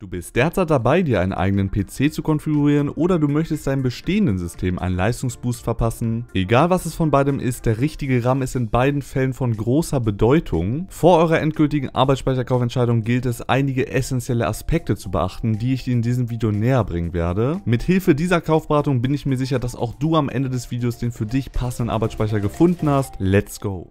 Du bist derzeit dabei, dir einen eigenen PC zu konfigurieren oder du möchtest deinem bestehenden System einen Leistungsboost verpassen. Egal was es von beidem ist, der richtige RAM ist in beiden Fällen von großer Bedeutung. Vor eurer endgültigen Arbeitsspeicherkaufentscheidung gilt es, einige essentielle Aspekte zu beachten, die ich dir in diesem Video näher bringen werde. Mit Hilfe dieser Kaufberatung bin ich mir sicher, dass auch du am Ende des Videos den für dich passenden Arbeitsspeicher gefunden hast. Let's go!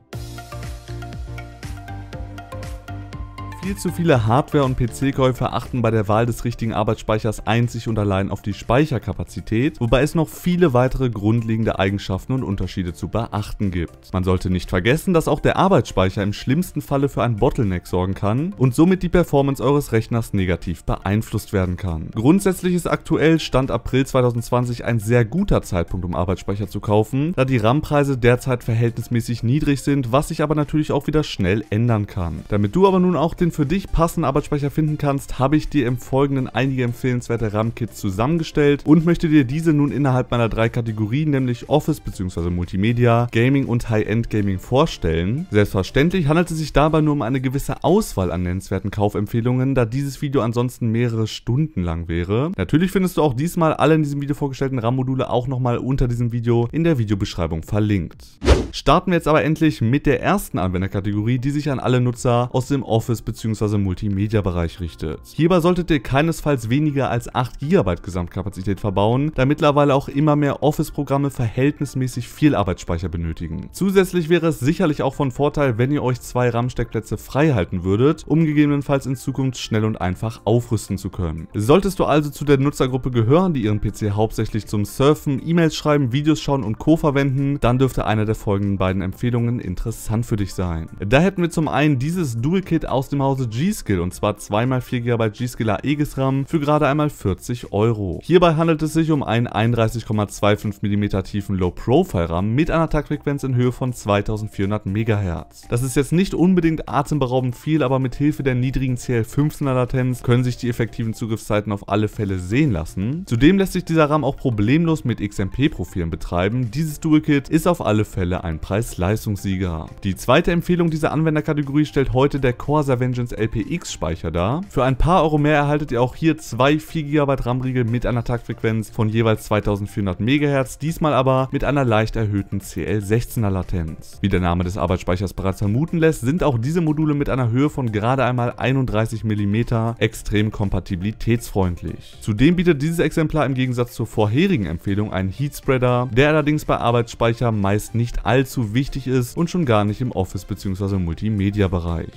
Viel zu viele Hardware- und PC-Käufer achten bei der Wahl des richtigen Arbeitsspeichers einzig und allein auf die Speicherkapazität, wobei es noch viele weitere grundlegende Eigenschaften und Unterschiede zu beachten gibt. Man sollte nicht vergessen, dass auch der Arbeitsspeicher im schlimmsten Falle für einen Bottleneck sorgen kann und somit die Performance eures Rechners negativ beeinflusst werden kann. Grundsätzlich ist aktuell Stand April 2020 ein sehr guter Zeitpunkt, um Arbeitsspeicher zu kaufen, da die RAM-Preise derzeit verhältnismäßig niedrig sind, was sich aber natürlich auch wieder schnell ändern kann. Damit du aber nun auch den für dich passenden Arbeitsspeicher finden kannst, habe ich dir im Folgenden einige empfehlenswerte RAM-Kits zusammengestellt und möchte dir diese nun innerhalb meiner drei Kategorien, nämlich Office bzw. Multimedia, Gaming und High-End Gaming vorstellen. Selbstverständlich handelt es sich dabei nur um eine gewisse Auswahl an nennenswerten Kaufempfehlungen, da dieses Video ansonsten mehrere Stunden lang wäre. Natürlich findest du auch diesmal alle in diesem Video vorgestellten RAM-Module auch nochmal unter diesem Video in der Videobeschreibung verlinkt. Starten wir jetzt aber endlich mit der ersten Anwenderkategorie, die sich an alle Nutzer aus dem Office bzw bzw. Multimedia-Bereich richtet. Hierbei solltet ihr keinesfalls weniger als 8 GB Gesamtkapazität verbauen, da mittlerweile auch immer mehr Office-Programme verhältnismäßig viel Arbeitsspeicher benötigen. Zusätzlich wäre es sicherlich auch von Vorteil, wenn ihr euch zwei RAM-Steckplätze frei halten würdet, um gegebenenfalls in Zukunft schnell und einfach aufrüsten zu können. Solltest du also zu der Nutzergruppe gehören, die ihren PC hauptsächlich zum Surfen, E-Mails schreiben, Videos schauen und Co. verwenden, dann dürfte eine der folgenden beiden Empfehlungen interessant für dich sein. Da hätten wir zum einen dieses Dual-Kit aus dem Haus Hause G-Skill und zwar 2x4 GB G-Skill AEGIS RAM für gerade einmal 40 Euro. Hierbei handelt es sich um einen 31,25 mm tiefen Low-Profile RAM mit einer Taktfrequenz in Höhe von 2400 MHz. Das ist jetzt nicht unbedingt atemberaubend viel, aber mit Hilfe der niedrigen CL15er Latenz können sich die effektiven Zugriffszeiten auf alle Fälle sehen lassen. Zudem lässt sich dieser RAM auch problemlos mit XMP-Profilen betreiben. Dieses Dual-Kit ist auf alle Fälle ein Preis-Leistungssieger. Die zweite Empfehlung dieser Anwenderkategorie stellt heute der Corsair Vengeance Origins LPX Speicher da. Für ein paar Euro mehr erhaltet ihr auch hier zwei 4 GB RAM Riegel mit einer Taktfrequenz von jeweils 2400 MHz, diesmal aber mit einer leicht erhöhten CL16er Latenz. Wie der Name des Arbeitsspeichers bereits vermuten lässt, sind auch diese Module mit einer Höhe von gerade einmal 31 mm extrem kompatibilitätsfreundlich. Zudem bietet dieses Exemplar im Gegensatz zur vorherigen Empfehlung einen Heatspreader, der allerdings bei Arbeitsspeicher meist nicht allzu wichtig ist und schon gar nicht im Office- bzw. Multimedia-Bereich.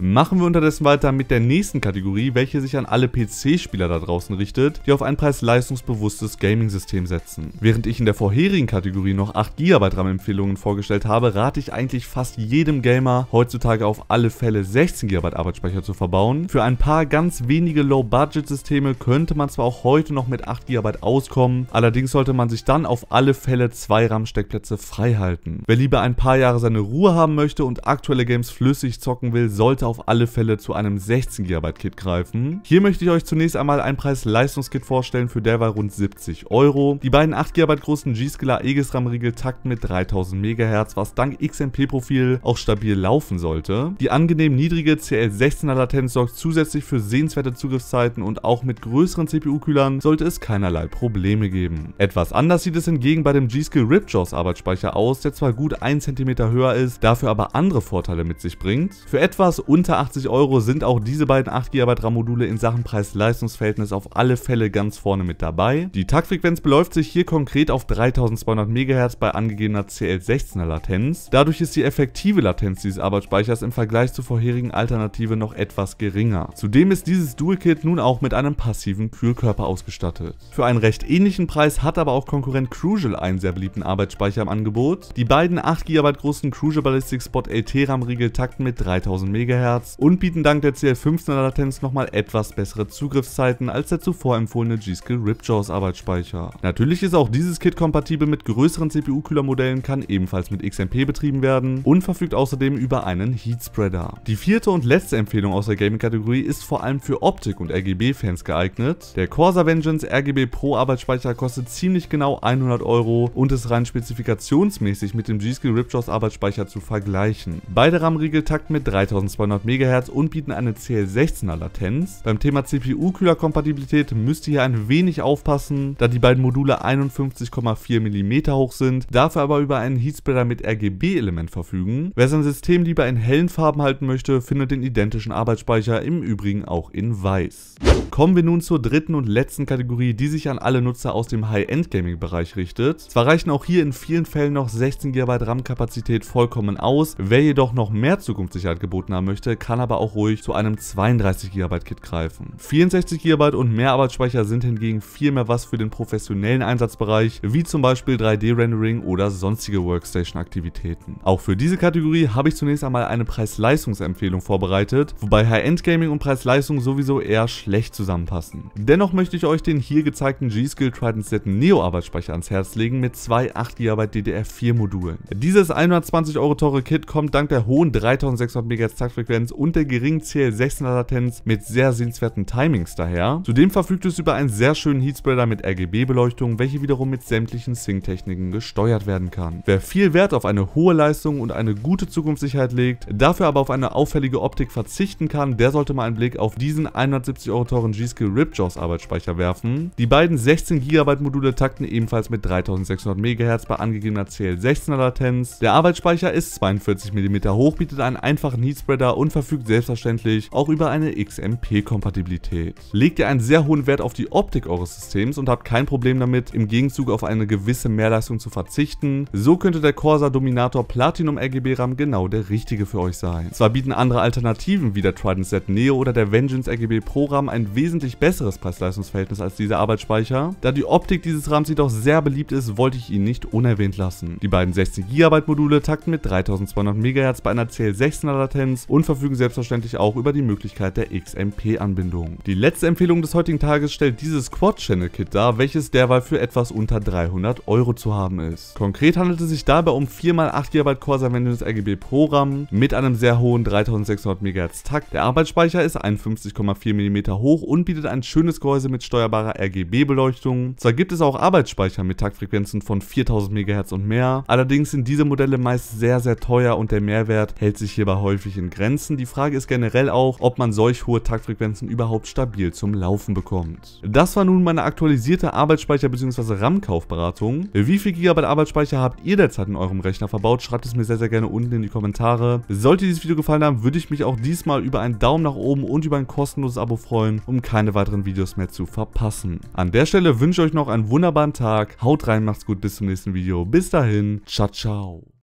Machen wir wir unterdessen weiter mit der nächsten Kategorie, welche sich an alle PC-Spieler da draußen richtet, die auf ein preis-leistungsbewusstes Gaming-System setzen. Während ich in der vorherigen Kategorie noch 8 GB RAM-Empfehlungen vorgestellt habe, rate ich eigentlich fast jedem Gamer heutzutage auf alle Fälle 16 GB Arbeitsspeicher zu verbauen. Für ein paar ganz wenige Low-Budget-Systeme könnte man zwar auch heute noch mit 8 GB auskommen, allerdings sollte man sich dann auf alle Fälle zwei RAM-Steckplätze freihalten. Wer lieber ein paar Jahre seine Ruhe haben möchte und aktuelle Games flüssig zocken will, sollte auf alle Fälle zu einem 16 GB Kit greifen. Hier möchte ich euch zunächst einmal ein Preis-Leistungskit vorstellen für derweil rund 70 Euro. Die beiden 8 GB großen G-Skiller Aegis RAM-Riegel takten mit 3000 MHz, was dank XMP-Profil auch stabil laufen sollte. Die angenehm niedrige CL16er Latenz sorgt zusätzlich für sehenswerte Zugriffszeiten und auch mit größeren CPU-Kühlern sollte es keinerlei Probleme geben. Etwas anders sieht es hingegen bei dem G-Skill Ripjaws Arbeitsspeicher aus, der zwar gut 1 cm höher ist, dafür aber andere Vorteile mit sich bringt. Für etwas unter 80 180 Euro sind auch diese beiden 8 GB RAM-Module in Sachen preis leistungsverhältnis auf alle Fälle ganz vorne mit dabei. Die Taktfrequenz beläuft sich hier konkret auf 3200 MHz bei angegebener CL16er Latenz. Dadurch ist die effektive Latenz dieses Arbeitsspeichers im Vergleich zur vorherigen Alternative noch etwas geringer. Zudem ist dieses Dual-Kit nun auch mit einem passiven Kühlkörper ausgestattet. Für einen recht ähnlichen Preis hat aber auch Konkurrent Crucial einen sehr beliebten Arbeitsspeicher im Angebot. Die beiden 8 GB großen Crucial Ballistic Spot LT-RAM-Riegel takten mit 3000 MHz und und bieten dank der CL15er Latenz nochmal etwas bessere Zugriffszeiten als der zuvor empfohlene G-Skill Ripjaws Arbeitsspeicher. Natürlich ist auch dieses Kit kompatibel mit größeren CPU-Kühlermodellen, kann ebenfalls mit XMP betrieben werden und verfügt außerdem über einen Heatspreader. Die vierte und letzte Empfehlung aus der Gaming-Kategorie ist vor allem für Optik- und RGB-Fans geeignet. Der Corsa Vengeance RGB Pro Arbeitsspeicher kostet ziemlich genau 100 Euro und ist rein spezifikationsmäßig mit dem G-Skill Ripjaws Arbeitsspeicher zu vergleichen. Beide RAM-Riegel takten mit 3200 MHz GHz und bieten eine CL16er Latenz. Beim Thema CPU-Kühlerkompatibilität müsst ihr hier ein wenig aufpassen, da die beiden Module 51,4 mm hoch sind, dafür aber über einen Heatspreader mit RGB-Element verfügen. Wer sein System lieber in hellen Farben halten möchte, findet den identischen Arbeitsspeicher im Übrigen auch in weiß. Kommen wir nun zur dritten und letzten Kategorie, die sich an alle Nutzer aus dem High-End-Gaming-Bereich richtet. Zwar reichen auch hier in vielen Fällen noch 16 GB RAM-Kapazität vollkommen aus, wer jedoch noch mehr Zukunftssicherheit geboten haben möchte, kann kann aber auch ruhig zu einem 32 GB Kit greifen. 64 GB und mehr Arbeitsspeicher sind hingegen viel mehr was für den professionellen Einsatzbereich, wie zum Beispiel 3D-Rendering oder sonstige Workstation-Aktivitäten. Auch für diese Kategorie habe ich zunächst einmal eine Preis-Leistungs-Empfehlung vorbereitet, wobei High-End-Gaming und Preis-Leistung sowieso eher schlecht zusammenpassen. Dennoch möchte ich euch den hier gezeigten G-Skill Trident Z Neo Arbeitsspeicher ans Herz legen mit zwei 8 GB DDR4 Modulen. Dieses 120 Euro teure Kit kommt dank der hohen 3600 MHz Taktfrequenz und und der geringen cl 16 er latenz mit sehr sehenswerten Timings daher. Zudem verfügt es über einen sehr schönen Heatspreader mit RGB-Beleuchtung, welche wiederum mit sämtlichen Sync-Techniken gesteuert werden kann. Wer viel Wert auf eine hohe Leistung und eine gute Zukunftssicherheit legt, dafür aber auf eine auffällige Optik verzichten kann, der sollte mal einen Blick auf diesen 170 Euro teuren G-Skill Ripjaws Arbeitsspeicher werfen. Die beiden 16 GB Module takten ebenfalls mit 3600 MHz bei angegebener CL16er Latenz. Der Arbeitsspeicher ist 42 mm hoch, bietet einen einfachen Heatspreader und verfügt verfügt selbstverständlich auch über eine XMP-Kompatibilität. Legt ihr einen sehr hohen Wert auf die Optik eures Systems und habt kein Problem damit, im Gegenzug auf eine gewisse Mehrleistung zu verzichten, so könnte der Corsa Dominator Platinum RGB RAM genau der richtige für euch sein. Zwar bieten andere Alternativen wie der Trident Z Neo oder der Vengeance RGB Pro RAM ein wesentlich besseres Preis-Leistungs-Verhältnis als dieser Arbeitsspeicher, da die Optik dieses RAMs jedoch sehr beliebt ist, wollte ich ihn nicht unerwähnt lassen. Die beiden 16 GB Module takten mit 3200 MHz bei einer CL16er Latenz und verfügen selbst selbstverständlich auch über die Möglichkeit der XMP-Anbindung. Die letzte Empfehlung des heutigen Tages stellt dieses Quad-Channel-Kit dar, welches derweil für etwas unter 300 Euro zu haben ist. Konkret handelt es sich dabei um 4x8 GB Corsair Vengeance RGB Pro RAM mit einem sehr hohen 3600 MHz Takt. Der Arbeitsspeicher ist 51,4 mm hoch und bietet ein schönes Gehäuse mit steuerbarer RGB-Beleuchtung. Zwar gibt es auch Arbeitsspeicher mit Taktfrequenzen von 4000 MHz und mehr, allerdings sind diese Modelle meist sehr sehr teuer und der Mehrwert hält sich hierbei häufig in Grenzen. Die Frage Frage ist generell auch, ob man solch hohe Taktfrequenzen überhaupt stabil zum Laufen bekommt. Das war nun meine aktualisierte Arbeitsspeicher- bzw. RAM-Kaufberatung. Wie viel Gigabyte Arbeitsspeicher habt ihr derzeit in eurem Rechner verbaut? Schreibt es mir sehr, sehr gerne unten in die Kommentare. Sollte dieses Video gefallen haben, würde ich mich auch diesmal über einen Daumen nach oben und über ein kostenloses Abo freuen, um keine weiteren Videos mehr zu verpassen. An der Stelle wünsche ich euch noch einen wunderbaren Tag. Haut rein, macht's gut, bis zum nächsten Video. Bis dahin, ciao, ciao.